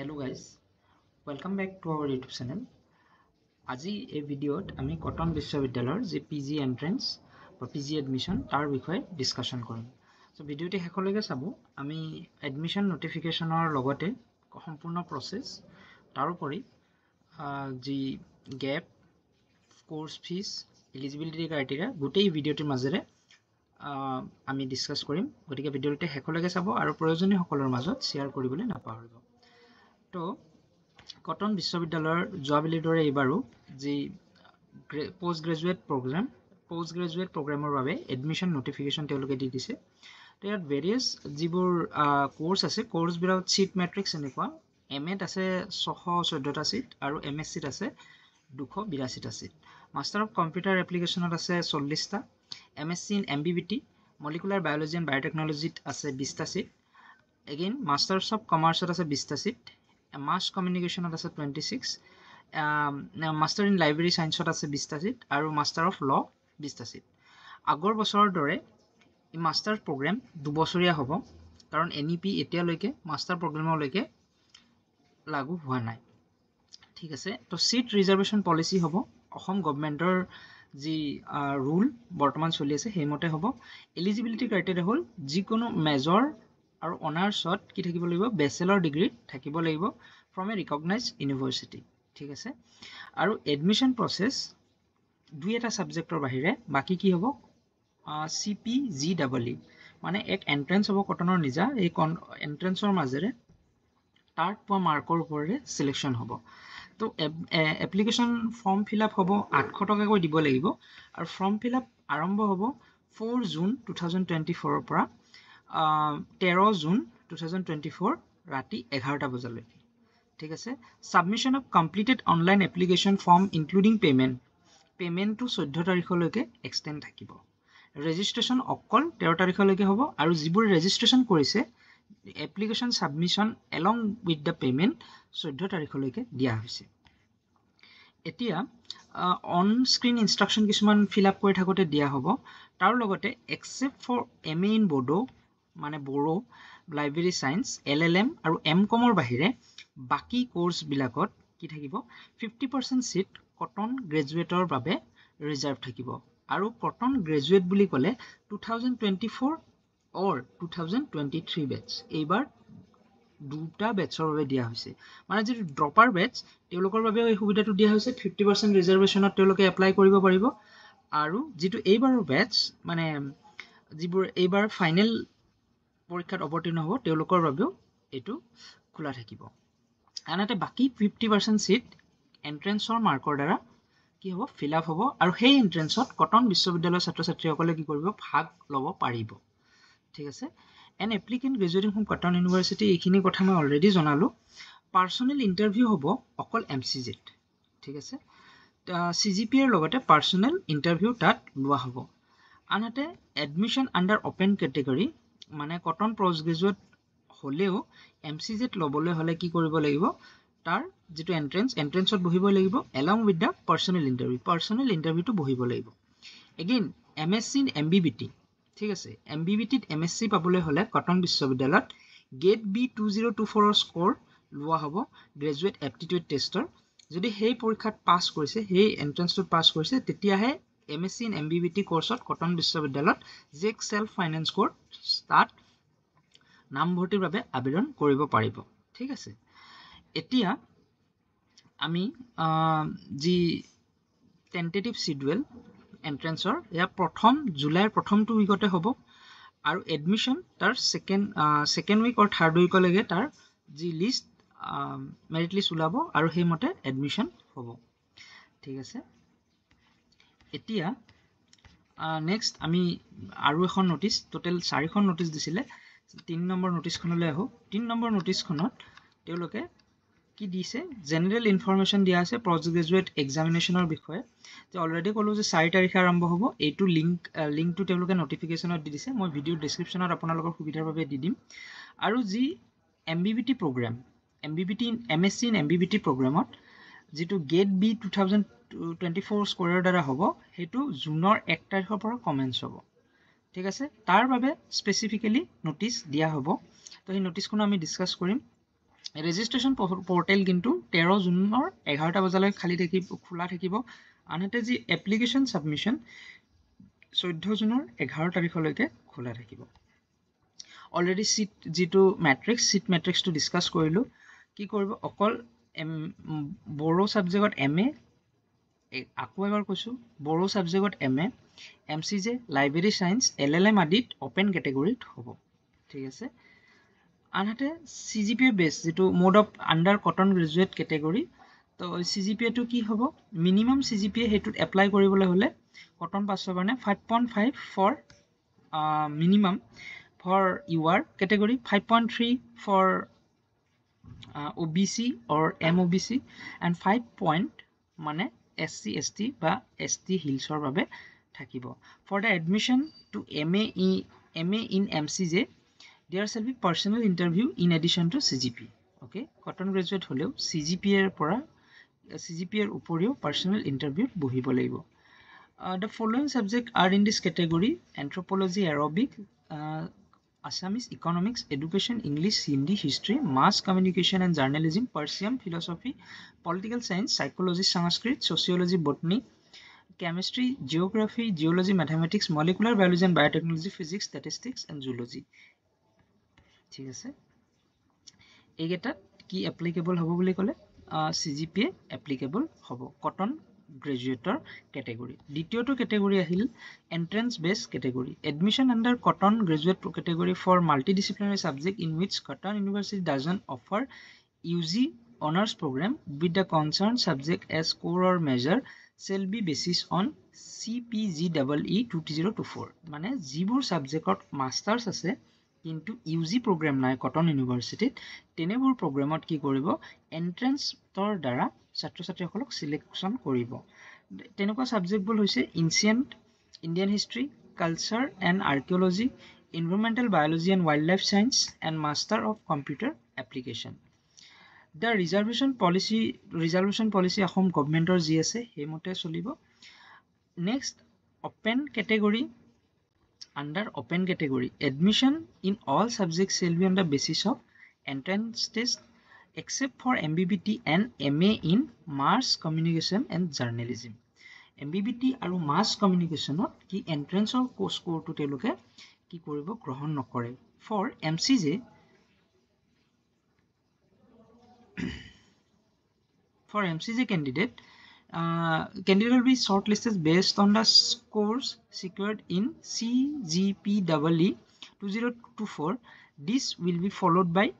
Hello' guys welcome back to our YouTube channel আজি এই ভিডিঅ'ত আমি কটন বিশ্ববিদ্যালয়ৰ যি পি জি এণ্ট্ৰেঞ্চ বা পি জি এডমিশ্যন তাৰ বিষয়ে ডিছকাশ্যন কৰিম চ' ভিডিঅ'টি শেষলৈকে চাব আমি এডমিশ্যন ন'টিফিকেশ্যনৰ লগতে সম্পূৰ্ণ প্ৰচেছ তাৰোপৰি যি গেপ কোৰ্ছ ফিজ এলিজিবিলিটি ক্ৰাইটেৰিয়া গোটেই ভিডিঅ'টিৰ মাজেৰে আমি ডিছকাছ কৰিম গতিকে ভিডিঅ'টোতে শেষলৈকে চাব আৰু প্ৰয়োজনীয় সকলৰ মাজত শ্বেয়াৰ কৰিবলৈ নাপাহৰিব তো কটন বিশ্ববিদ্যালয়ৰ যোৱাবেলিৰ দৰে এইবাৰো যি post graduate programme post graduate প্ৰগ্ৰেমৰ বাবে এডমিশ্যন নটিফিকেশ্যন তেওঁলোকে দি দিছে তো ইয়াত ভেৰিয়াছ যিবোৰ কোৰ্চ আছে কোৰ্চবিলাক চিট মেট্ৰিক্স এনেকুৱা এম এত আছে ছশ চৈধ্যটা চিট আৰু এম এছ চিত আছে দুশ বিৰাশীটা চিট মাষ্টাৰ অফ কম্পিউটাৰ এপ্লিকেশ্যনত আছে চল্লিছটা M S C in M B B T molecular biology and বায়'টেকনলজিত আছে বিছটা চিট এগেইন মাষ্টাৰ্ছ অফ কমাৰ্চত আছে বিছটা চিট মাছ কমিউনিকেশ্যনত আছে twenty six master in library ছায়েন্সত আছে বিছটা ছিট আৰু মাষ্টাৰ অফ ল বিছটা ছিট আগৰ বছৰৰ দৰে এই মাষ্টাৰ প্ৰগ্ৰেম দুবছৰীয়া হ'ব কাৰণ এন ই পি এতিয়ালৈকে মাষ্টাৰ প্ৰগ্ৰেমলৈকে লাগু হোৱা নাই ঠিক আছে তো ছিট ৰিজাৰ্ভেশ্যন পলিচি হ'ব অসম গভমেণ্টৰ যি ৰুল বৰ্তমান চলি আছে সেইমতে হ'ব এলিজিবিলিটি ক্ৰাইটেৰিয়া হ'ল যিকোনো মেজৰ আৰু অনাৰ্ছত কি থাকিব লাগিব বেচেলৰ ডিগ্ৰী থাকিব লাগিব ফ্ৰম এ ৰিকগনাইজ ইউনিভাৰ্চিটি ঠিক আছে আৰু এডমিশ্যন প্ৰচেছ দুই এটা ছাবজেক্টৰ বাহিৰে বাকী কি হ'ব C P G double E মানে এক এণ্ট্ৰেঞ্চ হ'ব কটনৰ নিজা এই কন এণ্ট্ৰেঞ্চৰ মাজেৰে তাৰ পোৱা মাৰ্কৰ ওপৰেৰে চিলেকশ্যন হ'ব তো এপ্লিকেশ্যন ফৰ্ম ফিল আপ হ'ব আঠশ টকাকৈ দিব লাগিব আৰু ফৰ্ম ফিল আপ আৰম্ভ হ'ব four June two thousand twenty ফ'ৰৰ পৰা তেৰ June two thousand twenty four ৰাতি এঘাৰটা বজালৈকে ঠিক আছে submission of completed online application form including payment পে'মেণ্টটো চৈধ্য তাৰিখলৈকে এক্সটেণ্ড থাকিব ৰেজিষ্ট্ৰেশ্যন অকল তেৰ তাৰিখলৈকে হ'ব আৰু যিবোৰ ৰেজিষ্ট্ৰেশ্যন কৰিছে application submission along with the payment চৈধ্য তাৰিখলৈকে দিয়া হৈছে এতিয়া অন স্ক্ৰীণ ইনষ্ট্ৰাকশ্যন কিছুমান ফিল আপ কৰি থাকোঁতে দিয়া হ'ব তাৰ লগতে except for M A in Bodo মানে Bodo library science L L M আৰু এম কমৰ বাহিৰে বাকী কোৰ্চবিলাকত কি থাকিব ফিফটি পাৰ্চেণ্ট ছিট কটন গ্ৰেজুৱেটৰ বাবে ৰিজাৰ্ভ থাকিব আৰু কটন গ্ৰেজুৱেট বুলি ক'লে two thousand twenty four or two thousand twenty three batch এইবাৰ দুটা বেটছৰ বাবে দিয়া হৈছে মানে যিটো ড্ৰপাৰ বেটছ তেওঁলোকৰ বাবে এই সুবিধাটো দিয়া হৈছে ফিফটি পাৰ্চেণ্ট ৰিজাৰ্ভেশ্যনত তেওঁলোকে এপ্লাই কৰিব পাৰিব আৰু যিটো এইবাৰৰ বেটছ মানে যিবোৰ এইবাৰ ফাইনেল পৰীক্ষাত অৱতীৰ্ণ হ'ব তেওঁলোকৰ বাবেও এইটো খোলা থাকিব আনহাতে বাকী ফিফটি পাৰ্চেণ্ট ছিট এণ্ট্ৰেঞ্চৰ মাৰ্কৰ দ্বাৰা কি হ'ব ফিল আপ হ'ব আৰু সেই এণ্ট্ৰেঞ্চত কটন বিশ্ববিদ্যালয়ৰ ছাত্ৰ ছাত্ৰীসকলে কি কৰিব ভাগ ল'ব পাৰিব ঠিক আছে an applicant graduating from Cotton University এইখিনি কথা মই অলৰেডি জনালোঁ পাৰ্চনেল ইণ্টাৰভিউ হ'ব অকল এম চি জিত ঠিক আছে চি জি পি এৰ লগতে পাৰ্চনেল ইণ্টাৰভিউ তাত লোৱা হ'ব আনহাতে এডমিশ্যন আণ্ডাৰ অ'পেন কেটেগৰী মানে কটন পষ্ট গ্ৰেজুৱেট হ'লেও এম চি জিত ল'বলৈ হ'লে কি কৰিব লাগিব তাৰ যিটো এণ্ট্ৰেঞ্চ এণ্ট্ৰেঞ্চত বহিব লাগিব along with the personal interview personal ইণ্টাৰভিউটো বহিব লাগিব again M S C in M B B T ঠিক আছে এম বি বি টিত এম এছ চি পাবলৈ হ'লে কটন বিশ্ববিদ্যালয়ত GAT B two zero' two ফ'ৰৰ স্ক'ৰ লোৱা হ'ব গ্ৰেজুৱেট এপ্টিটিউড টেষ্টৰ যদি সেই পৰীক্ষাত পাছ কৰিছে সেই এণ্ট্ৰেঞ্চটোত পাছ কৰিছে তেতিয়াহে M S C in M B B T কৰ্চত কটন বিশ্ববিদ্যালয়ত জেক ছেল্ফ ফাইনেন্স কোৰ্চ তাত নামভৰ্তিৰ বাবে আবেদন কৰিব পাৰিব ঠিক আছে এতিয়া আমি যি টেণ্টেটিভ চিডুৱেল এণ্ট্ৰেঞ্চৰ এয়া প্ৰথম জুলাইৰ প্ৰথমটো উইকতে হ'ব আৰু এডমিশ্যন তাৰ ছেকেণ্ড ছেকেণ্ড উইক আৰু থাৰ্ড উইকলৈকে তাৰ যি লিষ্ট মেৰিট লিষ্ট ওলাব আৰু সেইমতে এডমিশ্যন হ'ব ঠিক আছে এতিয়া নেক্সট আমি আৰু এখন নটিচ টোটেল চাৰিখন নটিচ দিছিলে তিনি নম্বৰ নটিচখনলৈ আহোঁ তিনি নম্বৰ নটিচখনত তেওঁলোকে কি দিছে জেনেৰেল ইনফৰ্মেশ্যন দিয়া আছে পষ্ট গ্ৰেজুৱেট এক্সামিনেশ্যনৰ বিষয়ে যে অলৰেডি ক'লোঁ যে চাৰি তাৰিখে আৰম্ভ হ'ব এইটো লিংক লিংকটো তেওঁলোকে নটিফিকেশ্যনত দি দিছে মই ভিডিঅ' ডিছক্ৰিপশ্যনত আপোনালোকৰ সুবিধাৰ বাবে দি দিম আৰু যি M B B T programme M B B T in M S C in M B B T প্ৰগ্ৰেমত যিটো GAT B two thousand twenty four স্কোৱাৰৰ দ্বাৰা হ'ব সেইটো জুনৰ এক তাৰিখৰ পৰা কমেন্স হ'ব ঠিক আছে তাৰ বাবে স্পেচিফিকেলি নটিচ দিয়া হ'ব তো সেই নটিচখনো আমি ডিছকাছ কৰিম ৰেজিষ্ট্ৰেশ্যন পৰ্টেল কিন্তু তেৰ জুনৰ এঘাৰটা বজালৈ খালী থাকিব খোলা থাকিব আনহাতে যি এপ্লিকেশ্যন ছাবমিশ্যন চৈধ্য জুনৰ এঘাৰ তাৰিখলৈকে খোলা থাকিব অলৰেডি চিট যিটো মেট্ৰিক্স চিট মেট্ৰিক্সটো ডিছকাছ কৰিলোঁ কি কৰিব অকল এম বড়ো ছাবজেক্টত এম এ এই আকৌ এবাৰ কৈছোঁ বড়ো ছাবজেক্টত M A M C J library science L L M আদিত অ'পেন কেটেগৰীত হ'ব ঠিক আছে আনহাতে C G P A based যিটো mode of under Cotton graduate category তো চি জি পি এটো কি হ'ব minimum C G P A সেইটোত এপ্লাই কৰিবলৈ হ'লে কটন পাছৰ কাৰণে five point five for minimum for your category five point three for O' B C or M O' B C and five point মানে S C S T বা S T হিলছৰ বাবে থাকিব for the admission to M A E M A in M C J there shall be personal interview in addition to C G P okay Cotton graduate হ'লেও C G P এৰ পৰা C G P এৰ উপৰিও personal ইণ্টাৰভিউত বহিব লাগিব the following subject are in this category anthropology Arabic Assamese economics, education, English, Hindi, history, mass communication and journalism, Persian, philosophy, political science, psychology, Sanskrit, sociology, botany, chemistry, geography, geology, mathematics, molecular biology and biotechnology, physics, statistics and zoology. ঠিক আছে এইকেইটাত কি applicable হ'ব বুলি ক'লে C G P A applicable হ'ব Cotton গ্ৰেজুৱেটৰ category দ্বিতীয়টো category আহিল entrance based category admission under Cotton graduate category for multi disciplinary subject in which Cotton University doesn't offer U G honours programme with the concern subject as core or major shall be basis on C P G double E two zero' two four মানে যিবোৰ ছাবজেক্টত masters আছে কিন্তু U G programme নাই cotton ইউনিভাৰ্চিটিত তেনেবোৰ প্ৰগ্ৰেমত কি কৰিব এণ্ট্ৰেঞ্চৰ দ্বাৰা ছাত্ৰ ছাত্ৰীসকলক ছিলেকশ্যন কৰিব তেনেকুৱা ছাবজেক্টবোৰ হৈছে ancient Indian history culture and archaeology environmental biology and wild life science and master of computer application the reservation policy reservation policy Assam গভমেণ্টৰ যি আছে সেইমতে চলিব next open category under open category admission in all subject shall be on the basis of entrance test except for MBBT and MA in mass communication and journalism. MBBT আৰু mass communicationত কি এণ্ট্ৰেঞ্চৰ course কোৰটো তেওঁলোকে কি কৰিব গ্ৰহণ নকৰে for M C J for M C J candidate candidate be shortlisted based on the scores secured in C G P double E two zero' two four this will be followed by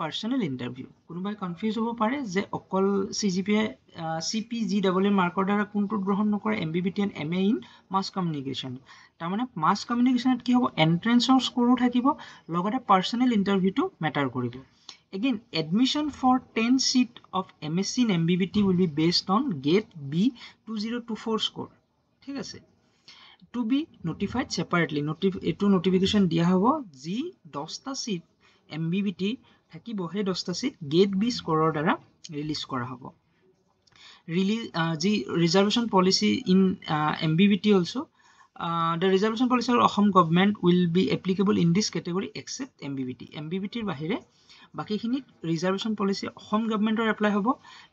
personal interview কোনোবাই confuse হ'ব পাৰে যে অকল C G P A C P G double U মাৰ্কৰ দ্বাৰা কোনটোত গ্ৰহণ নকৰে M B B T and M A in mass communication তাৰমানে মাছ কমিউনিকেশ্যনত কি হ'ব এণ্ট্ৰেঞ্চৰ স্ক'ৰো থাকিব লগতে পাৰ্চনেল ইণ্টাৰভিউটো মেটাৰ কৰিব again admission for ten seat of M S C in M B B T will be based on GATE B two zero' two four score ঠিক আছে টু বি নটিফাইড ছেপাৰেটলি এইটো notification দিয়া হ'ব যি দহটা seat M B B থাকিব সেই দহটা ছিট গেট বি স্কৰৰ দ্বাৰা ৰিলিজ কৰা হ'ব ৰিলিজ যি reservation policy in M B B T also' the reservation policy of Assam government will be applicable in this category except M B B T M B B টিৰ বাহিৰে বাকীখিনিত reservation policy Assam গভমেণ্টৰ apply হ'ব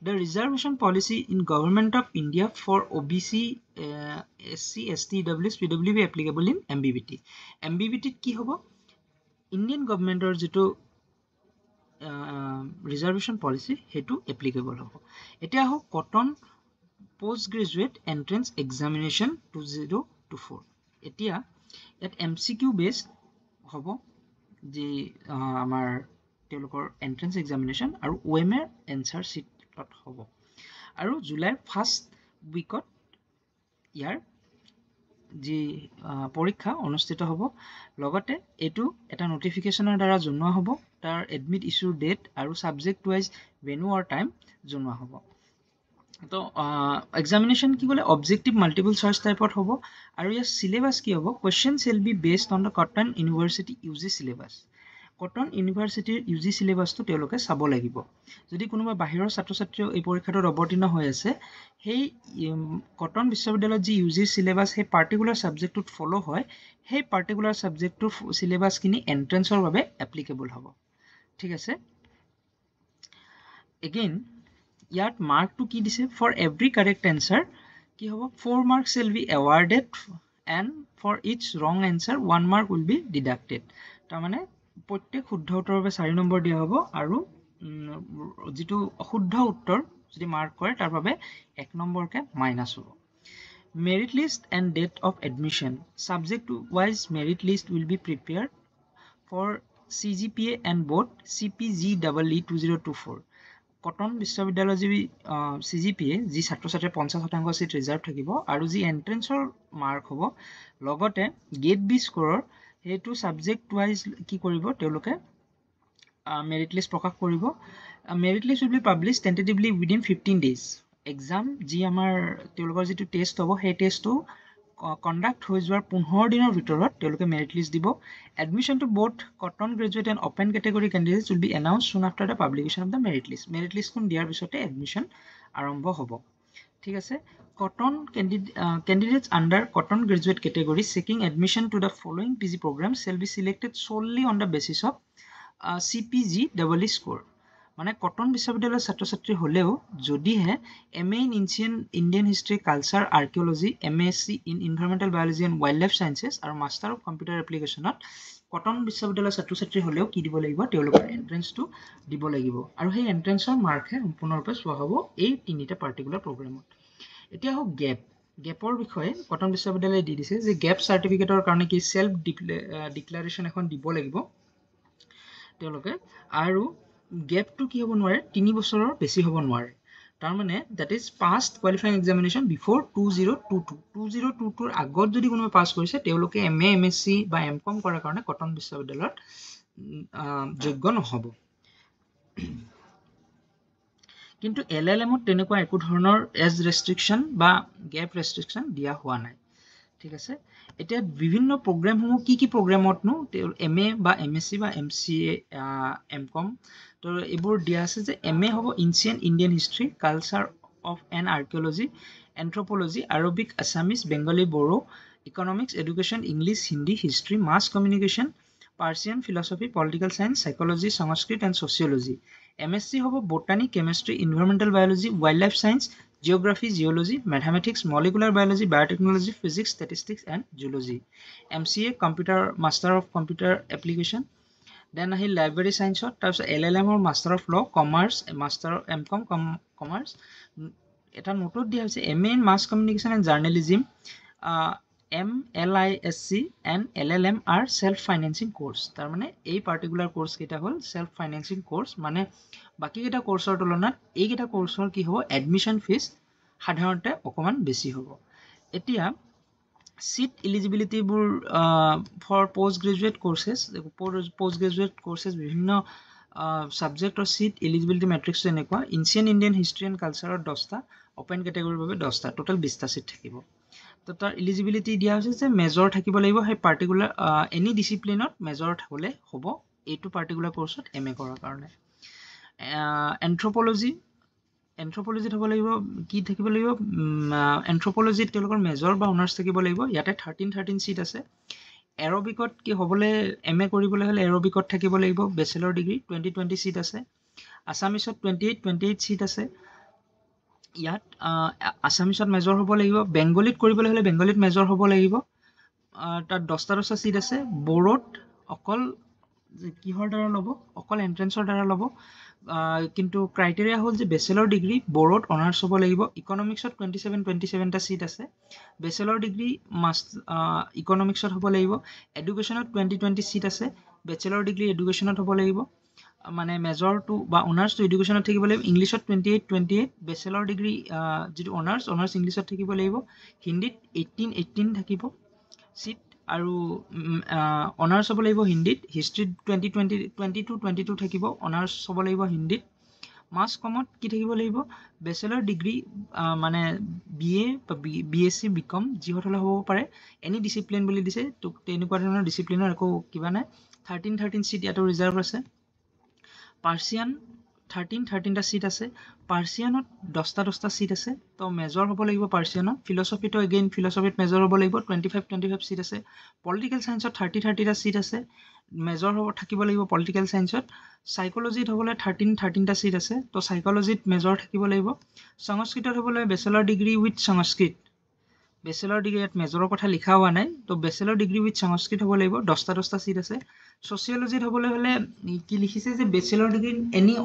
the reservation policy in government of India for O' B C S C S T W C W B applicable in M B B T M B B টিত কি হ'ব Indian গভমেণ্টৰ যিটো reservation policy সেইটো applicable হ'ব এতিয়া আহক Cotton post graduate entrance examination two zero' two four এতিয়া ইয়াত এম চি কিউ বেছড হ'ব যি আমাৰ তেওঁলোকৰ এণ্ট্ৰেঞ্চ এক্সামিনেশ্যন আৰু অ' এম এৰ এনচাৰ শ্বীটত হ'ব আৰু জুলাইৰ ফাৰ্ষ্ট উইকত ইয়াৰ যি পৰীক্ষা অনুষ্ঠিত হ'ব লগতে এইটো এটা নটিফিকেশ্যনৰ দ্বাৰা জনোৱা হ'ব তাৰ এডমিট ইছ্যুৰ ডেট আৰু ছাবজেক্ট ৱাইজ ভেনু বেনুৱাৰ টাইম জনোৱা হ'ব তো এক্সামিনেশ্যন কি ক'লে অবজেক্টিভ মাল্টিপল চইচ টাইপত হ'ব আৰু ইয়াৰ চিলেবাছ কি হ'ব question shall be based on the Cotton University U G syllabus Cotton ইউনিভাৰ্চিটিৰ ইউ জি চিলেবাছটো তেওঁলোকে চাব লাগিব যদি কোনোবা বাহিৰৰ ছাত্ৰ ছাত্ৰীয়ে এই পৰীক্ষাটোত অৱতীৰ্ণ হৈ আছে সেই কটন বিশ্ববিদ্যালয়ত যি ইউ জি চিলেবাছ সেই পাৰ্টিকুলাৰ ছাবজেক্টটোত ফ'ল' হয় সেই পাৰ্টিকুলাৰ ছাবজেক্টটোৰ চিলেবাছখিনি এণ্ট্ৰেঞ্চৰ বাবে এপ্লিকেবল হ'ব ঠিক আছে এগেইন ইয়াত মাৰ্কটো কি দিছে ফৰ এভৰি কাৰেক্ট এনচাৰ কি হ'ব four marks will be awarded and for its wrong answer one mark will be deducted তাৰমানে প্ৰত্যেক শুদ্ধ উত্তৰৰ বাবে চাৰি নম্বৰ দিয়া হ'ব আৰু যিটো অশুদ্ধ উত্তৰ যদি মাৰ্ক কৰে তাৰ বাবে এক নম্বৰকৈ মাইনাছ হ'ব merit list and date of admission subject wise merit list will be prepare for C G P A and board C P G double E two zero' two four Cotton বিশ্ববিদ্যালয়ৰ যি C G P এ যি ছাত্ৰ ছাত্ৰীৰ পঞ্চাছ শতাংশ seat reserve থাকিব আৰু যি এণ্ট্ৰেঞ্চৰ মাৰ্ক হ'ব লগতে গেট বি স্কৰৰ সেইটো ছাবজেক্ট ৱাইজ কি কৰিব তেওঁলোকে মেৰিট লিষ্ট প্ৰকাশ কৰিব merit list will be publish tentatively within fifteen days exam যি আমাৰ তেওঁলোকৰ যিটো টেষ্ট হ'ব সেই টেষ্টটো কণ্ডাক্ট হৈ যোৱাৰ পোন্ধৰ দিনৰ ভিতৰত তেওঁলোকে মেৰিট লিষ্ট দিব এডমিশ্যনটো both Cotton graduate and open category candidates will be announce soon after the publication of the merit list merit লিষ্টখন দিয়াৰ পিছতে এডমিশ্যন আৰম্ভ হ'ব ঠিক আছে Cotton candidate candidates under Cotton graduate category seeking admission to the following P G programme shall be selected solely on the basis of C P G double E score মানে Cotton বিশ্ববিদ্যালয়ৰ ছাত্ৰ ছাত্ৰী হ'লেও যদিহে M A in ancient Indian history culture archaeology M S C in environmental biology and wild life sciences আৰু master of computer এপ্লিকেশ্যনত Cotton বিশ্ববিদ্যালয়ৰ ছাত্ৰ ছাত্ৰী হ'লেও কি দিব লাগিব তেওঁলোকৰ এণ্ট্ৰেঞ্চটো দিব লাগিব আৰু সেই এণ্ট্ৰেঞ্চৰ মাৰ্কহে সম্পূৰ্ণৰূপে চোৱা হ'ব এই তিনিটা পাৰ্টিকুলাৰ প্ৰগ্ৰেমত এতিয়া হওক গেপ গেপৰ বিষয়ে কটন বিশ্ববিদ্যালয়ে দি দিছে যে গেপ চাৰ্টিফিকেটৰ কাৰণে কি ছেল্ফ ডিপ্লে ডিক্লাৰেশ্যন এখন দিব লাগিব তেওঁলোকে আৰু গেপটো কি হ'ব নোৱাৰে তিনি বছৰৰ বেছি হ'ব নোৱাৰে তাৰমানে that is passed qualifying examination before two zero' two two two zero' two টুৰ আগত যদি কোনোবাই পাছ কৰিছে তেওঁলোকে M A M S C বা এম কম কৰাৰ কাৰণে কটন বিশ্ববিদ্যালয়ত যোগ্য নহ'ব কিন্তু এল এল এমত তেনেকুৱা একো ধৰণৰ এজ ৰেষ্ট্ৰিকশ্যন বা গেপ ৰেষ্ট্ৰিকশ্যন দিয়া হোৱা নাই ঠিক আছে এতিয়া বিভিন্ন প্ৰগ্ৰেমসমূহ কি কি প্ৰগ্ৰেমতনো তেওঁ এম এ বা এম এছ চি বা M C A M Com তো এইবোৰ দিয়া আছে যে এম এ হ'ব ancient Indian history culture of and archaeology anthropology Arabic Assamese Bengali Bodo economics education English Hindi history mass communication Persian philosophy political science psychology Sanskrit and sociology M S C হ'ব botanic chemistry environmental biology wild life science geography geology mathematics molecular biology biotechnology physics statistics and zoology M C A computer master of computer application then আহিল library চায়েন্সত তাৰপিছত L L এমৰ master of law' commerce master of M Com com commerce এটা নোটত দিয়া হৈছে M A in mass communication and journalism M L I S C and L L M are self financing course তাৰমানে এই particular কৰ্চকেইটা হ'ল self financing course মানে বাকিকেইটা কোৰ্সৰ তুলনাত এইকেইটা কোৰ্সৰ কি হ'ব এডমিশ্যন ফিজ সাধাৰণতে অকণমান বেছি হ'ব এতিয়া চিট ইলিজিবিলিটিবোৰ for post graduate courses post graduate courses বিভিন্ন ছাবজেক্টৰ চিট ইলিজিবিলিটি মেট্ৰিক্সটো এনেকুৱা ইঞ্চিয়ান ইণ্ডিয়ান হিষ্ট্ৰী এণ্ড কালচাৰৰ দহটা অপেন কেটেগৰীৰ বাবে দহটা টোটেল বিছটা চিট থাকিব তো তাৰ ইলিজিবিলিটি দিয়া হৈছে যে মেজৰ থাকিব লাগিব সেই পাৰ্টিকুলাৰ এনি ডিচিপ্লিনত মেজৰ হ'লে হ'ব এইটো পাৰ্টিকুলাৰ কোৰ্চত এম এ কৰাৰ কাৰণে এন্থ্ৰপলজি এন্থ্ৰপলজিত হ'ব লাগিব কি থাকিব লাগিব এন্থ্ৰপলজিত তেওঁলোকৰ মেজৰ বা অনাৰ্ছ থাকিব লাগিব ইয়াতে থাৰ্টিন থাৰ্টিন চিট আছে এৰবিকত কি হ'বলৈ এম এ কৰিবলৈ হ'লে এৰবিকত থাকিব লাগিব bachelor degree twenty twenty seat আছে আছামিছত twenty eight twenty eight seat আছে ইয়াত আছামিছত মেজৰ হ'ব লাগিব বেংগলীত কৰিবলৈ হ'লে বেংগলীত মেজৰ হ'ব লাগিব তাত দহটা দহটা চিট আছে বড়োত অকল কিহৰ দ্বাৰা ল'ব অকল এণ্ট্ৰেঞ্চৰ দ্বাৰা ল'ব কিন্তু ক্ৰাইটেৰিয়া হ'ল যে বেচেলৰ ডিগ্ৰী বৰ'ত অনাৰ্ছ হ'ব লাগিব ইকনমিক্সত টুৱেণ্টি ছেভেন টুৱেণ্টি ছেভেনটা ছিট আছে বেচেলৰ ডিগ্ৰী মাষ্ট ইকনমিক্সত হ'ব লাগিব এডুকেশ্যনত টুৱেণ্টি টুৱেণ্টি ছিট আছে বেচেলৰ ডিগ্ৰী এডুকেশ্যনত হ'ব লাগিব মানে মেজৰটো বা অনাৰ্ছটো এডুকেশ্যনত থাকিব লাগিব ইংলিছত twenty eight twenty eight bachelor degree যিটো অনাৰ্ছ অনাৰ্ছ ইংলিছত থাকিব লাগিব হিন্দীত এইটিন এইটিন থাকিব ছিট আৰু অনাৰ্ছ হ'ব লাগিব হিন্দীত হিষ্ট্ৰীত twenty twenty twenty two twenty two থাকিব অনাৰ্ছ হ'ব লাগিব হিন্দীত মাছ কমত কি থাকিব লাগিব বেচেলৰ ডিগ্ৰী মানে বি এ বা B S C B Com যিসকলে হ'ব পাৰে এনি ডিচিপ্লিন বুলি দিছে তো তেনেকুৱা ধৰণৰ ডিচিপ্লিনৰ একো কিবা নাই থাৰ্টিন থাৰ্টিন চিট ইয়াতো ৰিজাৰ্ভ আছে পাৰ্চিয়ান থাৰ্টিন থাৰ্টিনটা ছিট আছে পাৰ্চিয়ানত দহটা দহটা ছিট আছে ত' মেজৰ হ'ব লাগিব পাৰ্চিয়ানত ফিলচফিটো এগেইন ফিলচফিত মেজৰ হ'ব লাগিব twenty five twenty five seat আছে পলিটিকেল ছায়েঞ্চত থাৰ্টি থাৰ্টিটা ছিট আছে মেজৰ হ'ব থাকিব লাগিব পলিটিকেল ছায়েঞ্চত ছাইক'লজিত হ'বলৈ থাৰ্টিন থাৰ্টিনটা ছিট আছে তো ছাইক'লজিত মেজৰ থাকিব লাগিব সংস্কৃতত হ'বলৈ bachelor degree with Sanskrit bachelor degree ইয়াত মেজৰৰ কথা লিখা হোৱা নাই তো বেচেলৰ ডিগ্ৰী উইথ সংস্কৃত হ'ব লাগিব দহটা দহটা চিট আছে ছ'চিয়লজিত হ'বলৈ হ'লে কি লিখিছে যে bachelor degree any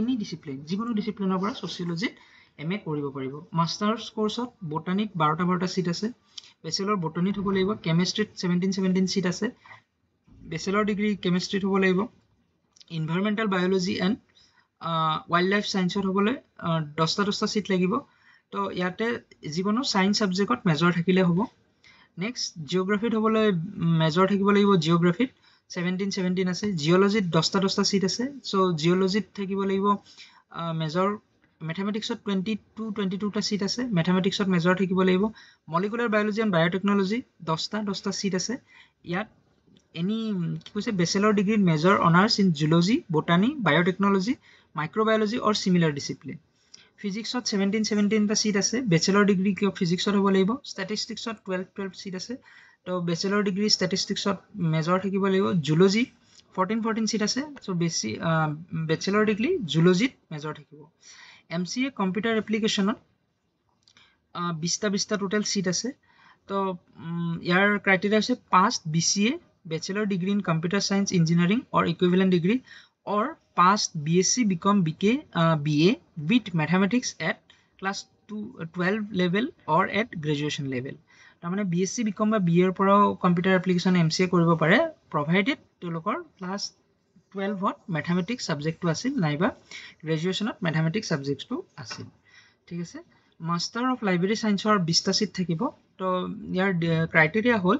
any discipline যিকোনো ডিচিপ্লিনৰ পৰা ছ'চিয়লজিত এম এ কৰিব পাৰিব মাষ্টাৰ্ছ কৰ্চত বটানিক বাৰটা বাৰটা চিট আছে বেচেলৰ বটনিত হ'ব লাগিব কেমেষ্ট্ৰিত ছেভেণ্টিন ছেভেণ্টিন চিট আছে বেচেলৰ ডিগ্ৰী কেমেষ্ট্ৰিত হ'ব লাগিব environmental biology and wild life ছায়েন্সত হ'বলৈ দহটা দহটা চিট লাগিব তো ইয়াতে যিকোনো ছায়েন্স ছাবজেক্টত মেজৰ থাকিলে হ'ব নেক্সট জিঅ'গ্ৰাফিত হ'বলৈ মেজৰ থাকিব লাগিব জিঅ'গ্ৰাফিত ছেভেণ্টিন ছেভেণ্টিন আছে জিঅ'লজিত দহটা দহটা ছিট আছে চ' জিঅ'লজিত থাকিব লাগিব মেজৰ মেথামেটিক্সত টুৱেণ্টি টু টুৱেণ্টি টুটা ছিট আছে মেথামেটিক্সত মেজৰ থাকিব লাগিব মলিকুলাৰ বায়'লজি এণ্ড বায়'টেকনলজি দহটা দহটা ছিট আছে ইয়াত এনি কি কৈছে বেচেলৰ ডিগ্ৰীত major honours in zoology botany biotechnology micro' or similar discipline ফিজিক্সত ছেভেণ্টিন ছেভেণ্টিনটা ছিট আছে বেচেলৰ ডিগ্ৰী কিয় ফিজিক্সত হ'ব লাগিব ষ্টেটিষ্টিক্সত টুৱেল্ভ টুৱেল্ভ ছিট আছে ত' বেচেলৰ ডিগ্ৰী ষ্টেটিষ্টিক্সত মেজৰ থাকিব লাগিব জুলজি ফৰ্টিন ফৰ্টিন ছিট আছে চ' বেছি বেচেলৰ ডিগ্ৰী জুলজিত মেজৰ থাকিব এম চি এ কম্পিউটাৰ এপ্লিকেশ্যনত বিছটা বিছটা টোটেল ছিট আছে ত' ইয়াৰ ক্ৰাইটেৰিয়া হৈছে পাঁচ B C A bachelor degree in computer science engineering or equivalent degree or passed BSc become BK, uh, BA with mathematics at class two, uh, 12 level or at graduation level. তাৰমানে B S C BCom বা বিএৰ পৰাও computer application M C A কৰিব পাৰে provided তেওঁলোকৰ class টুৱেলভত mathematics ছাবজেক্টটো আছিল নাইবা গ্ৰেজুৱেশ্যনত মেথামেটিক্স ছাবজেক্টটো আছিল ঠিক আছে মাষ্টাৰ অফ লাইব্ৰেৰী ছায়েন্সৰ বিছটা ছিট থাকিব তো ইয়াৰ ক্ৰাইটেৰিয়া হ'ল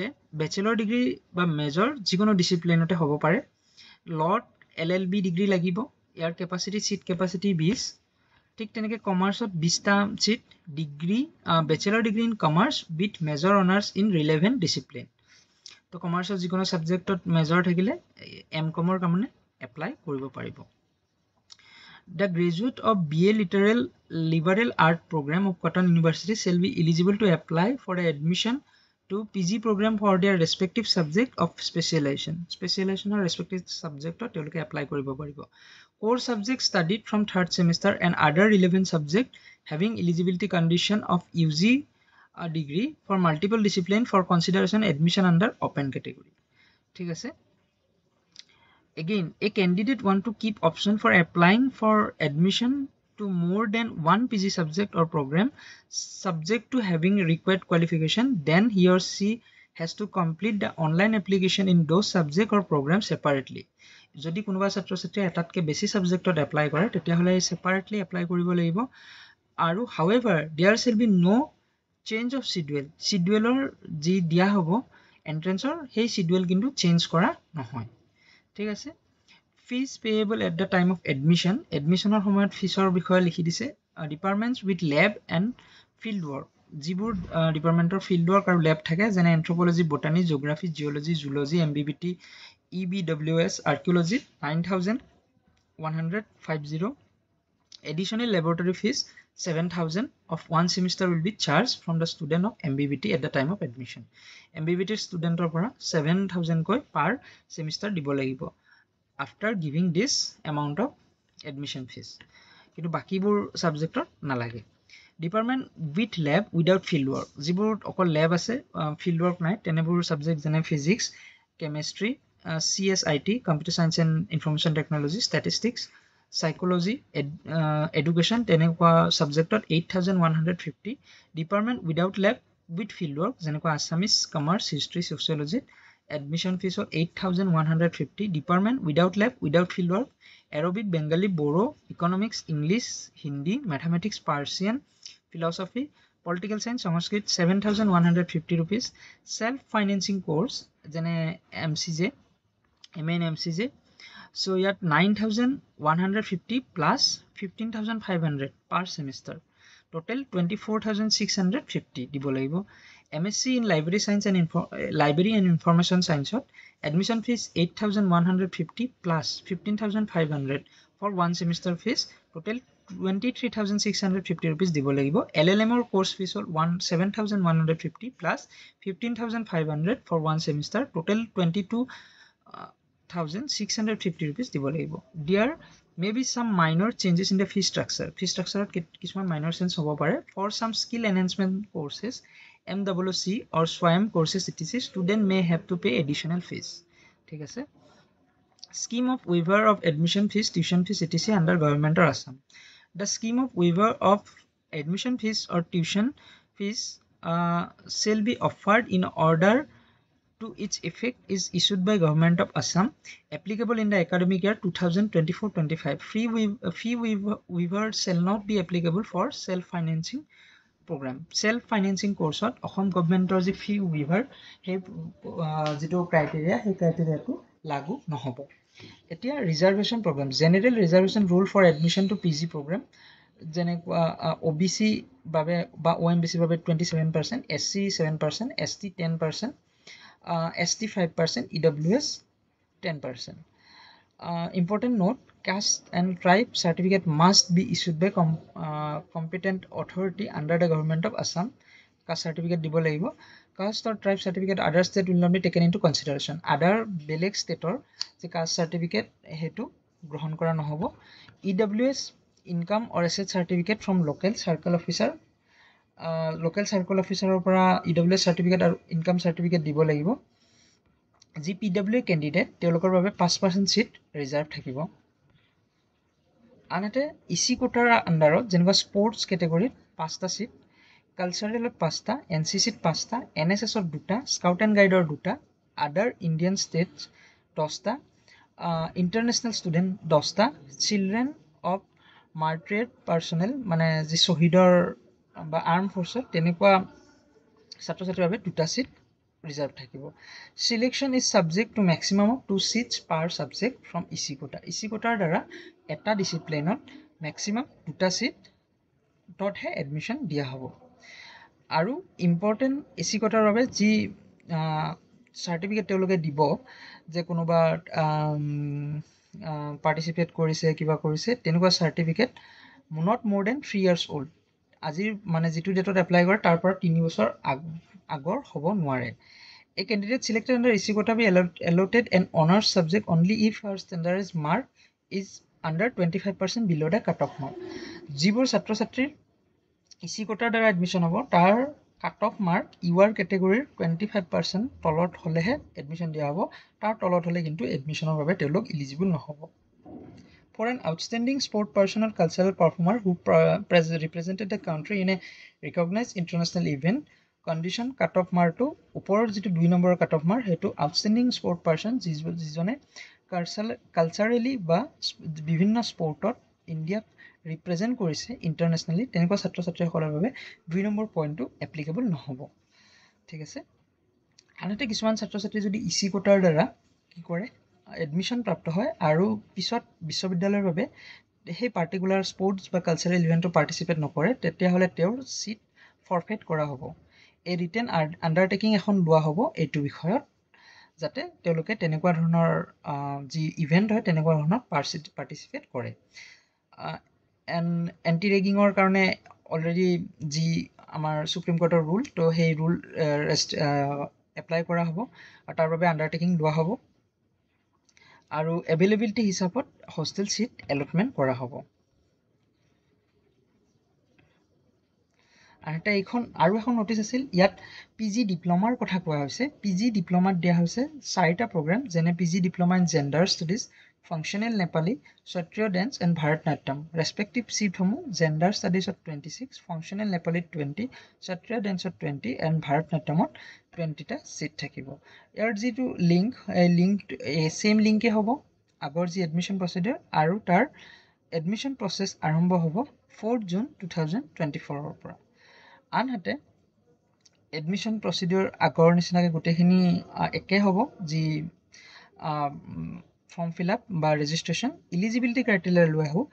যে বেচেলৰ ডিগ্ৰী বা মেজৰ যিকোনো ডিচিপ্লিনতে হ'ব পাৰে লট এল এল বি ডিগ্ৰী লাগিব ইয়াৰ কেপাচিটি ছিট কেপাচিটি বিছ ঠিক তেনেকৈ কমাৰ্চত বিছটা seat degree bachelor degree in commerce with major honours in relevant discipline তো কমাৰ্চৰ যিকোনো ছাবজেক্টত মেজৰ থাকিলে এম কমৰ কাৰণে এপ্লাই কৰিব পাৰিব the graduate of B A literal liberal art programme of Cotton University shall be eligible to apply for admission to PG program for their respective subject of specialization. Specialization or respective subject to apply. Core subject studied from third semester and other relevant subject having eligibility condition of UG degree for multiple discipline for consideration admission under open category. Again, a candidate want to keep option for applying for admission to more than one PG subject or program subject to having required qualification, then he or she has to complete the online application in those subject or program separately. যদি কোনোবা ছাত্ৰ ছাত্ৰীয়ে এটাতকৈ বেছি ছাবজেক্টত apply কৰে তেতিয়াহ'লে separately apply কৰিব লাগিব আৰু however there shall be no' change of schedule ছিডুৱেলৰ যি দিয়া হ'ব এণ্ট্ৰেঞ্চৰ সেই ছিডুৱেল কিন্তু চেঞ্জ কৰা নহয় ঠিক আছে fees payable at the time of admission এডমিশ্যনৰ সময়ত ফিজৰ বিষয়ে লিখি দিছে departments with lab and field work যিবোৰ ডিপাৰ্টমেণ্টৰ ফিল্ড ৱৰ্ক আৰু লেব থাকে যেনে anthropology botany geography geology zoology M B B T E B W S archaeology nine thousand one hundred five zero' additional laboratory fees seven thousand of one semester will be charge from the student of M B B T at the time of admission M B B টিৰ ষ্টুডেণ্টৰ পৰা seven থাউজেণ্ডকৈ per semester দিব লাগিব after giving this amount of admission fees কিন্তু বাকীবোৰ ছাবজেক্টত নালাগে department with lab without field work যিবোৰত অকল লেব আছে ফিল্ড ৱৰ্ক নাই তেনেবোৰ ছাবজেক্ট যেনে physics chemistry C S I T computer science and information technology statistics psychology education তেনেকুৱা ছাবজেক্টত eight thousand one hundred fifty department without lab with field work যেনেকুৱা Assamese commerce history ছ'চিয়লজিত এডমিশ্যন ফিজ হ'ল eight thousand one hundred fifty department without lab without field work Arabic Bengali Bodo economics English Hindi mathematics Persian philosophy political science Sanskrit seven thousand one hundred fifty rupees self financing course যেনে M C J M N M C J চ' ইয়াত nine thousand one hundred fifty plus fifteen thousand five hundred per semester total twenty four thousand six hundred fifty দিব লাগিব M S C in library science and info library and information চায়েন্সত admission fees eight thousand one hundred fifty plus fifteen thousand five hundred for one semester fees total twenty three thousand six hundred fifty rupees দিব লাগিব L L এমৰ course fees হ'ল one seven thousand one hundred fifty plus fifteen thousand five hundred for one semester total twenty two thousand six hundred fifty rupees দিব লাগিব there may be some minor changes in the fees structure fees ষ্ট্ৰাকচাৰত কিছুমান minor change হ'ব পাৰে for some skill enhancement courses MWC or SWAM courses etc. student may have to pay additional fees. Okay, scheme of waiver of admission fees tuition fees etc. under government or Assam. The scheme of waiver of admission fees or tuition fees uh, shall be offered in order to its effect is issued by government of Assam applicable in the academic year 2024-25 free fee waiver shall not be applicable for self-financing programme self financing কৰ্চত অসম গভমেণ্টৰ যি fee ৱিভাৰ সেই যিটো criteria সেই ক্ৰাইটেৰিয়াটো লাগু নহ'ব এতিয়া reservation programme general reservation rule for admission to P G programme যেনেকুৱা অ' বি চি বাবে বা অ' এম বি চিৰ বাবে twenty seven percent S C seven percent S T ten percent S T five percent E W S ten percent important note caste and tribe certificate must be issued by com competent authority under the government of Assam caste certificate দিব লাগিব caste আৰু tribe certificate other state will not be taken into consideration other বেলেগ ষ্টেটৰ যে caste certificate সেইটো গ্ৰহণ কৰা নহ'ব E W S income or asset certificate from local circle officer local circle অফিচাৰৰ পৰা ই ডাব্লিউ এছ চাৰ্টিফিকেট আৰু income certificate দিব লাগিব যি পি ডাব্লিউ কেণ্ডিডেট তেওঁলোকৰ বাবে পাঁচ পাৰ্চেণ্ট ছিট ৰিজাৰ্ভ থাকিব আনহাতে ইচি কোটাৰ আণ্ডাৰত যেনেকুৱা স্পৰ্টছ কেটেগৰীত পাঁচটা ছিট কালচাৰেলত পাঁচটা এন চি চিত পাঁচটা এন এছ এছত দুটা স্কাউট এণ্ড গাইডৰ দুটা আদাৰ ইণ্ডিয়ান ষ্টেটছ দহটা ইণ্টাৰনেশ্যনেল ষ্টুডেণ্ট দহটা চিলড্ৰেন অফ মাৰ্ট্ৰেড পাৰ্চনেল মানে যি শ্বহীদৰ বা আৰ্ম ফৰ্চত তেনেকুৱা ছাত্ৰ ছাত্ৰীৰ বাবে দুটা ছিট ৰিজাৰ্ভ থাকিব selection is subject to maximum of two seats per subject from each quota each কোটাৰ দ্বাৰা এটা ডিচিপ্লিনত মেক্সিমাম দুটা ছিটতহে এডমিশ্যন দিয়া হ'ব আৰু ইম্পৰ্টেণ্ট এ চি কটাৰ বাবে যি চাৰ্টিফিকেট তেওঁলোকে দিব যে কোনোবা পাৰ্টিচিপেট কৰিছে কিবা কৰিছে তেনেকুৱা চাৰ্টিফিকেট মুনট মোৰ দেন থ্ৰী ইয়াৰ্ছ অ'ল্ড আজিৰ মানে যিটো ডেটত এপ্লাই কৰে তাৰ পৰা তিনি বছৰ আগ আগৰ হ'ব নোৱাৰে এই candidate selected and A C quota be এল allotted and honours subject only if her standardize mark is under twenty five percent below' the cut off mark যিবোৰ ছাত্ৰ ছাত্ৰীৰ ইচি কোটাৰ দ্বাৰা এডমিশ্যন হ'ব তাৰ cut off mark U R কেটেগৰীৰ twenty five percent তলত হ'লেহে এডমিশ্যন দিয়া হ'ব তাৰ তলত হ'লে কিন্তু এডমিশ্যনৰ বাবে তেওঁলোক ইলিজিবল নহ'ব for an outstanding sport person পাৰ্চনৰ cultural performer who represented the country in a recognise international event condition cut off মাৰ্কটো ওপৰৰ যিটো দুই নম্বৰৰ কাট অফ মাৰ্ক সেইটো আউটষ্টেণ্ডিং স্পৰ্ট পাৰ্চন যিজনে কালচাৰ কালচাৰেলি বা বিভিন্ন স্পৰ্টত ইণ্ডিয়াক ৰিপ্ৰেজেণ্ট কৰিছে ইণ্টাৰনেশ্যনেলি তেনেকুৱা ছাত্ৰ ছাত্ৰীসকলৰ বাবে দুই নম্বৰ পইণ্টটো এপ্লিকেবল নহ'ব ঠিক আছে আনহাতে কিছুমান ছাত্ৰ ছাত্ৰী যদি ই চি কোটাৰ দ্বাৰা কি কৰে এডমিশ্যন প্ৰাপ্ত হয় আৰু পিছত বিশ্ববিদ্যালয়ৰ বাবে সেই পাৰ্টিকুলাৰ স্পৰ্টছ বা কালচাৰেল ইভেণ্টটো পাৰ্টিচিপেট নকৰে তেতিয়াহ'লে তেওঁৰ ছিট ফৰফেট কৰা হ'ব এই ৰিটেন আণ্ডাৰটেকিং এখন লোৱা হ'ব এইটো বিষয়ত যাতে তেওঁলোকে তেনেকুৱা ধৰণৰ যি ইভেণ্ট হয় তেনেকুৱা ধৰণৰ পাৰ্টিচিপেট কৰে এণ্ড এণ্টি ৰেগিঙৰ কাৰণে অলৰেডি যি আমাৰ ছুপ্ৰিম কোৰ্টৰ ৰুল তো সেই ৰুল এপ্লাই কৰা হ'ব আৰু তাৰ বাবে আণ্ডাৰটেকিং লোৱা হ'ব আৰু এভেইলেবিলিটি হিচাপত হোষ্টেল চিট এলটমেণ্ট কৰা হ'ব আনহাতে এইখন আৰু এখন ন'টিছ আছিল ইয়াত পি জি ডিপ্ল'মাৰ কথা কোৱা হৈছে পি জি ডিপ্ল'মাত দিয়া হৈছে চাৰিটা প্ৰগ্ৰেম যেনে P G diploma in gender studies functional Nepali Sattriya dance and Bharatanatyam respective চিটসমূহ জেণ্ডাৰ ষ্টাডিজত টুৱেণ্টি ছিক্স ফাংচনেল নেপালীত টুৱেণ্টি ছত্ৰীয় ডেন্সত টুৱেণ্টি এণ্ড ভাৰত নাট্যমত টুৱেণ্টিটা ছিট থাকিব ইয়াৰ যিটো লিংক এই লিংকটো এই ছেইম লিংকেই হ'ব আগৰ যি এডমিশ্যন প্ৰচিডিউৰ আৰু তাৰ এডমিশ্যন প্ৰচেছ আৰম্ভ হ'ব fourth June two thousand twenty ফ'ৰৰ পৰা আনহাতে এডমিশ্যন প্ৰচিডিঅ'ৰ আগৰ নিচিনাকৈ গোটেইখিনি একে হ'ব যি ফৰ্ম ফিল আপ বা ৰেজিষ্ট্ৰেশ্যন ইলিজিবিলিটি ক্ৰাইটেৰিয়া লৈ আহোঁ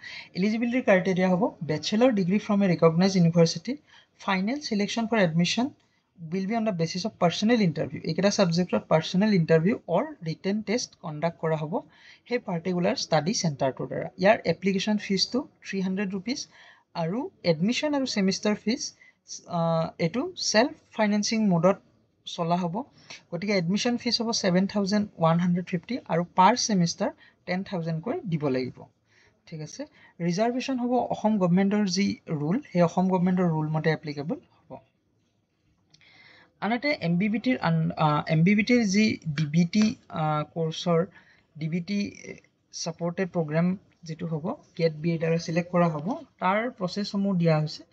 ইলিজিবিলিটি ক্ৰাইটেৰিয়া হ'ব bachelor degree from a recognise university final selection for admission will be on the basis of personal interview এইকেইটা ছাবজেক্টত personal interview or written test conduct কৰা হ'ব সেই particular study চেণ্টাৰটোৰ দ্বাৰা ইয়াৰ এপ্লিকেশ্যন ফিজটো থ্ৰী হাণ্ড্ৰেড ৰুপিজ আৰু এডমিশ্যন আৰু ছেমিষ্টাৰ ফিজ এইটো ছেল্ফ ফাইনেন্সিং মোডত চলা হ'ব গতিকে এডমিশ্যন ফিজ হ'ব seven thousand one hundred fifty আৰু পাৰ ছেমিষ্টাৰ টেন থাউজেণ্ডকৈ দিব লাগিব ঠিক আছে ৰিজাৰ্ভেশ্যন হ'ব অসম গভমেণ্টৰ যি ৰুল সেই অসম গভমেণ্টৰ ৰুল মতে এপ্লিকেবল হ'ব আনহাতে এম বি বি টিৰ এম বি বি টিৰ যি ডি বি টি কৰ্চৰ D B T supported programme যিটো হ'ব গেট বি এ দ্বাৰা ছিলেক্ট কৰা হ'ব তাৰ প্ৰচেছসমূহ দিয়া হৈছে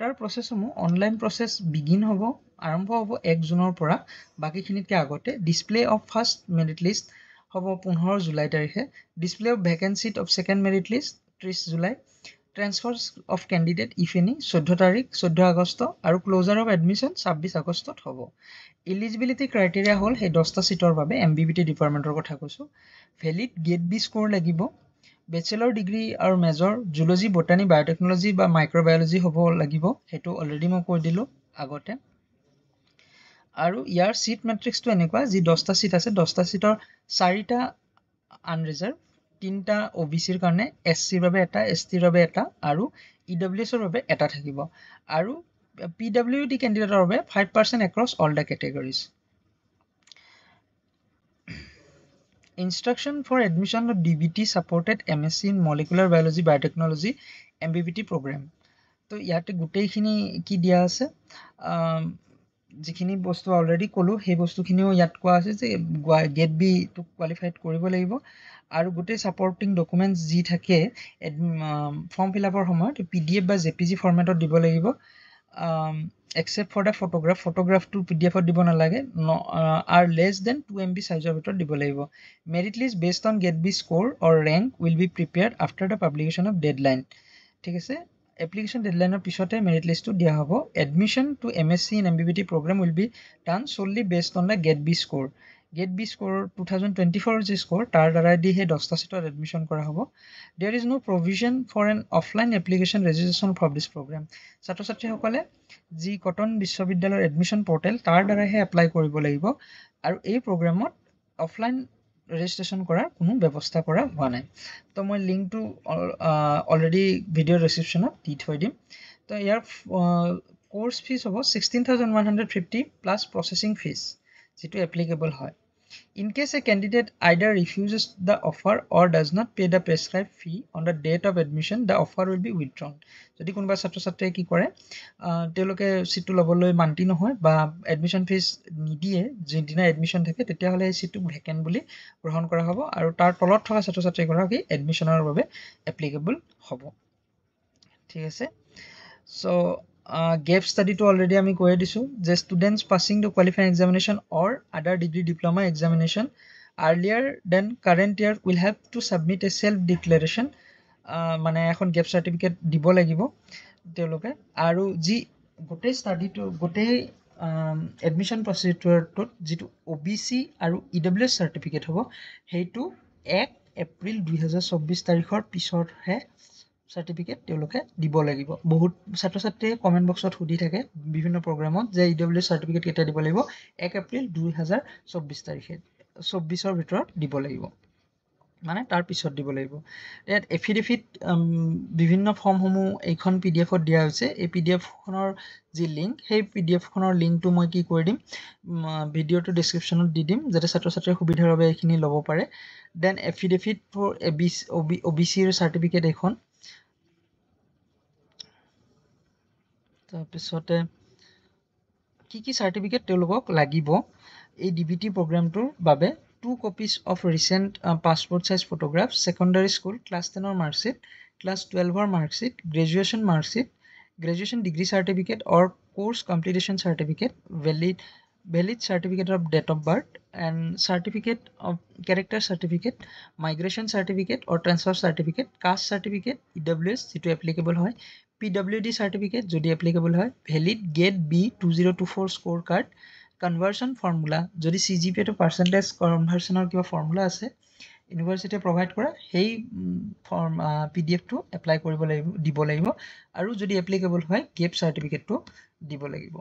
তাৰ প্ৰচেছসমূহ অনলাইন প্ৰচেছ বিগিন হ'ব আৰম্ভ হ'ব এক জুনৰ পৰা বাকীখিনিতকৈ আগতে display of first merit list হ'ব পোন্ধৰ জুলাই তাৰিখে display of vacancies of second merit list ত্ৰিছ জুলাই transfer of candidate if any চৈধ্য তাৰিখ চৈধ্য আগষ্ট আৰু ক্ল'জাৰ অফ এডমিশ্যন ছাব্বিছ আগষ্টত হ'ব এলিজিবিলিটি ক্ৰাইটেৰিয়া হ'ল সেই দহটা চিটৰ বাবে এম বি বি টি ডিপাৰ্টমেণ্টৰ কথা কৈছোঁ ভেলিড গেট বি স্ক'ৰ লাগিব বেচেলৰ ডিগ্ৰী আৰু মেজৰ জুলজি বটানী বায়'টেকনলজি বা মাইক্ৰ'বায়'লজি হ'ব লাগিব সেইটো অলৰেডি মই কৈ দিলোঁ আগতে আৰু ইয়াৰ ছিট মেট্ৰিক্সটো এনেকুৱা যি দহটা ছিট আছে দহটা ছিটৰ চাৰিটা আনৰিজাৰ্ভ তিনিটা অ' বি চিৰ কাৰণে এছ চিৰ বাবে এটা এছ টিৰ বাবে এটা আৰু ই ডব্লিউ এছৰ বাবে এটা থাকিব আৰু পি ডব্লিউ ডি কেণ্ডিডেটৰ বাবে five percent across all the categories instruction for admission of D B T supported M S C in molecular biology biotechnology M B B T programme তো ইয়াতে গোটেইখিনি কি দিয়া আছে যিখিনি বস্তু অলৰেডি ক'লোঁ সেই বস্তুখিনিও ইয়াত কোৱা আছে যে গেট বিটোক কোৱালিফাইড কৰিব লাগিব আৰু গোটেই ছাপৰ্টিং ডকুমেণ্টছ যি থাকে এড ফৰ্ম ফিলআপৰ সময়ত পি ডি এফ বা জে পি জি ফৰ্মেটত দিব লাগিব এক্সেপ্ট ফৰ দ্য ফটোগ্ৰাফ ফটোগ্ৰাফটো পি ডি এফত দিব নালাগে no or less than two M B চাইজৰ ভিতৰত দিব লাগিব merit list based on GATE B score or rank will be prepared after the publication of deadline ঠিক আছে এপ্লিকেশ্যন ডেডলাইনৰ পিছতে মেৰিট লিষ্টটো দিয়া হ'ব admission to M S C in M B B T programme will be done solely based on the GATE B score GATE B score two thousand twenty ফ'ৰৰ যি score তাৰ দ্বাৰাইদি সেই দহটা ছিটত এডমিশ্যন কৰা হ'ব there is no' provision for an offline application registration for this programme ছাত্ৰ ছাত্ৰীসকলে যি কটন বিশ্ববিদ্যালয়ৰ এডমিশ্যন পৰ্টেল তাৰ দ্বাৰাইহে এপ্লাই কৰিব লাগিব আৰু এই প্ৰগ্ৰেমত অফলাইন ৰেজিষ্ট্ৰেশ্যন কৰাৰ কোনো ব্যৱস্থা কৰা হোৱা নাই তো মই লিংকটো অলৰেডি ভিডিঅ' ডিচক্ৰিপশ্যনত দি থৈ দিম তো ইয়াৰ কৰ্চ ফিজ হ'ব sixteen thousand one hundred fifty plus processing fees যিটো এপ্লিকেবল হয় In case a candidate either refuses the offer or does not pay the prescribed fee on the date of admission, the offer will be withdrawn. So, if you want to say that, if you want to say that, if you admission fees needy, if admission take it, then you have to say that, if you want to say that, if admission are applicable, hobo. So, gap ষ্টাডিটো already আমি কৈয়ে দিছোঁ যে students passing the qualifying examination or other degree diploma examination earlier than current year will have to submit a self declaration মানে এখন gap certificate দিব লাগিব তেওঁলোকে আৰু যি গোটেই ষ্টাডিটো গোটেই এডমিশ্যন প্ৰচিডিউৰটোত যিটো অ' বি চি আৰু ই ডব্লিউ এছ চাৰ্টিফিকেট হ'ব সেইটো এক এপ্ৰিল দুহেজাৰ চৌব্বিছ তাৰিখৰ পিছতহে চাৰ্টিফিকেট তেওঁলোকে দিব লাগিব বহুত ছাত্ৰ ছাত্ৰীয়ে কমেণ্ট বক্সত সুধি থাকে বিভিন্ন প্ৰগ্ৰামত যে ই ডব্লিউ চাৰ্টিফিকেট কেতিয়া দিব লাগিব এক এপ্ৰিল দুই হাজাৰ চৌব্বিছ তাৰিখে চৌব্বিছৰ ভিতৰত দিব লাগিব মানে তাৰ পিছত দিব লাগিব ইয়াত এফিডেফিট বিভিন্ন ফৰ্মসমূহ এইখন পি ডি এফত দিয়া হৈছে এই পি ডি এফখনৰ যি লিংক সেই পি ডি এফখনৰ লিংকটো মই কি কৰি দিম ভিডিঅ'টো ডিছক্ৰিপশ্যনত দি দিম যাতে ছাত্ৰ ছাত্ৰীৰ সুবিধাৰ বাবে এইখিনি ল'ব পাৰে then affidavit for a B O' B চিৰ চাৰ্টিফিকেট এইখন তাৰপিছতে কি কি চাৰ্টিফিকেট তেওঁলোকক লাগিব এই ডি বি টি প্ৰগ্ৰেমটোৰ বাবে two copies of recent passport size photograph secondary school class টেনৰ মাৰ্কশ্বিট ক্লাছ টুৱেলভৰ marksheet graduation marksheet graduation degree certificate or course competition certificate valid valid certificate of date of birth and certificate of character certificate migration certificate or transfer certificate caste certificate E W S যিটো applicable হয় P W D certificate যদি applicable হয় valid GATE B two zero' two four score card conversion formula যদি C G P এটো percentage কনভাৰ্চনৰ কিবা formula আছে ইউনিভাৰ্চিটিয়ে প্ৰভাইড কৰা সেই ফৰ্ম পি ডি এফটো এপ্লাই কৰিব লাগিব দিব লাগিব আৰু যদি এপ্লিকেবল হয় গেপ চাৰ্টিফিকেটটো দিব লাগিব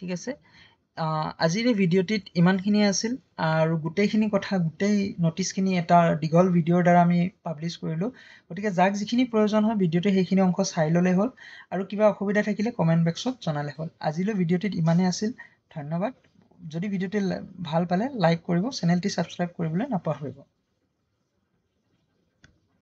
ঠিক আছে আজিৰ এই ভিডিঅ'টিত ইমানখিনিয়ে আছিল আৰু গোটেইখিনি কথা গোটেই ন'টিছখিনি এটা দীঘল ভিডিঅ'ৰ দ্বাৰা আমি পাব্লিছ কৰিলোঁ গতিকে যাক যিখিনি প্ৰয়োজন হয় ভিডিঅ'টো সেইখিনি অংশ চাই ল'লেই হ'ল আৰু কিবা অসুবিধা থাকিলে কমেণ্ট বক্সত জনালে হ'ল আজিলৈ ভিডিঅ'টিত ইমানেই আছিল ধন্যবাদ যদি ভিডিঅ'টি ভাল পালে লাইক কৰিব চেনেলটি ছাবস্ক্ৰাইব কৰিবলৈ নাপাহৰিব